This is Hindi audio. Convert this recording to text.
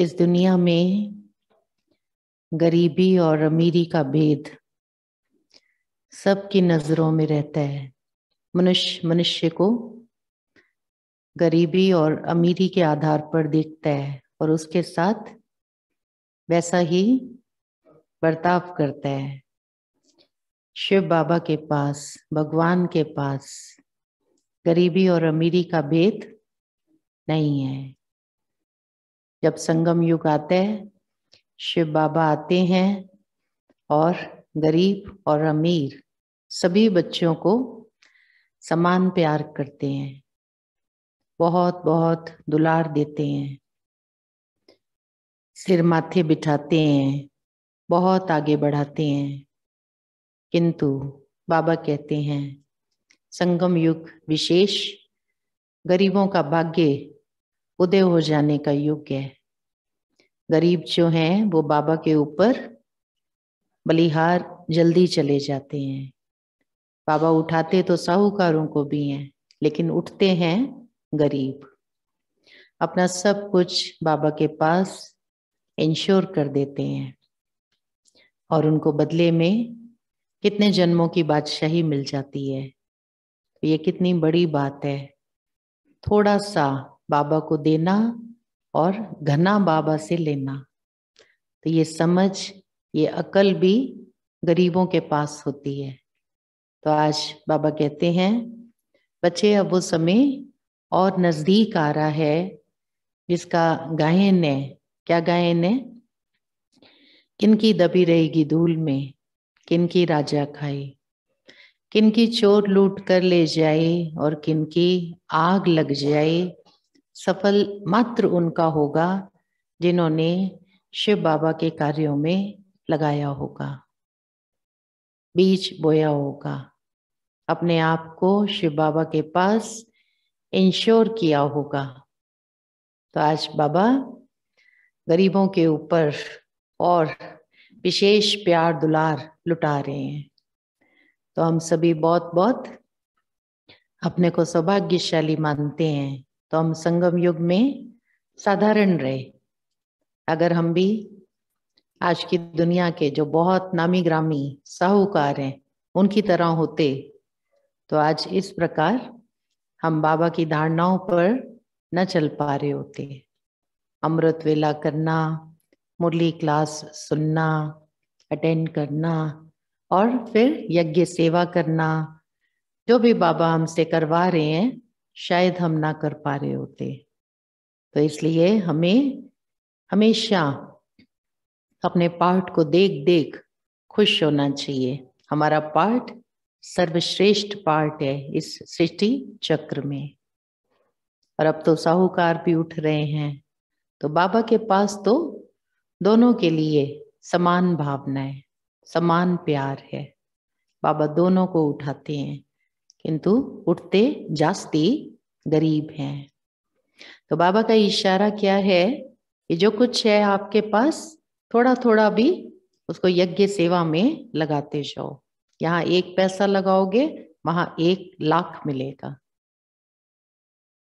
इस दुनिया में गरीबी और अमीरी का भेद सबकी नज़रों में रहता है मनुष्य मनुष्य को गरीबी और अमीरी के आधार पर देखता है और उसके साथ वैसा ही बर्ताव करता है शिव बाबा के पास भगवान के पास गरीबी और अमीरी का भेद नहीं है जब संगम युग आता है शिव बाबा आते हैं और गरीब और अमीर सभी बच्चों को समान प्यार करते हैं बहुत बहुत दुलार देते हैं सिर माथे बिठाते हैं बहुत आगे बढ़ाते हैं किंतु बाबा कहते हैं संगम युग विशेष गरीबों का भाग्य उदय हो जाने का युग है गरीब जो हैं वो बाबा के ऊपर बलिहार जल्दी चले जाते हैं बाबा उठाते तो साहूकारों को भी हैं लेकिन उठते हैं गरीब अपना सब कुछ बाबा के पास इंश्योर कर देते हैं और उनको बदले में कितने जन्मों की बादशाही मिल जाती है तो ये कितनी बड़ी बात है थोड़ा सा बाबा को देना और घना बाबा से लेना तो ये समझ ये अकल भी गरीबों के पास होती है तो आज बाबा कहते हैं बच्चे अब वो समय और नज़दीक आ रहा है जिसका गायन है क्या गायन है किनकी दबी रहेगी धूल में किनकी राजा खाए किनकी चोर लूट कर ले जाए और किनकी आग लग जाए सफल मात्र उनका होगा जिन्होंने शिव बाबा के कार्यों में लगाया होगा बीज बोया होगा अपने आप को शिव बाबा के पास इंश्योर किया होगा तो आज बाबा गरीबों के ऊपर और विशेष प्यार दुलार लुटा रहे हैं तो हम सभी बहुत बहुत अपने को सौभाग्यशाली मानते हैं तो हम संगम युग में साधारण रहे अगर हम भी आज की दुनिया के जो बहुत नामी ग्रामी साहूकार हैं उनकी तरह होते तो आज इस प्रकार हम बाबा की धारणाओं पर न चल पा रहे होते अमृत वेला करना मुरली क्लास सुनना अटेंड करना और फिर यज्ञ सेवा करना जो भी बाबा हमसे करवा रहे हैं शायद हम ना कर पा रहे होते तो इसलिए हमें हमेशा अपने पाठ को देख देख खुश होना चाहिए हमारा पाठ सर्वश्रेष्ठ पार्ट है इस सृष्टि चक्र में और अब तो साहूकार भी उठ रहे हैं तो बाबा के पास तो दोनों के लिए समान भावना है समान प्यार है बाबा दोनों को उठाते हैं किंतु उठते जास्ती गरीब हैं तो बाबा का इशारा क्या है कि जो कुछ है आपके पास थोड़ा थोड़ा भी उसको यज्ञ सेवा में लगाते जाओ यहाँ एक पैसा लगाओगे वहां एक लाख मिलेगा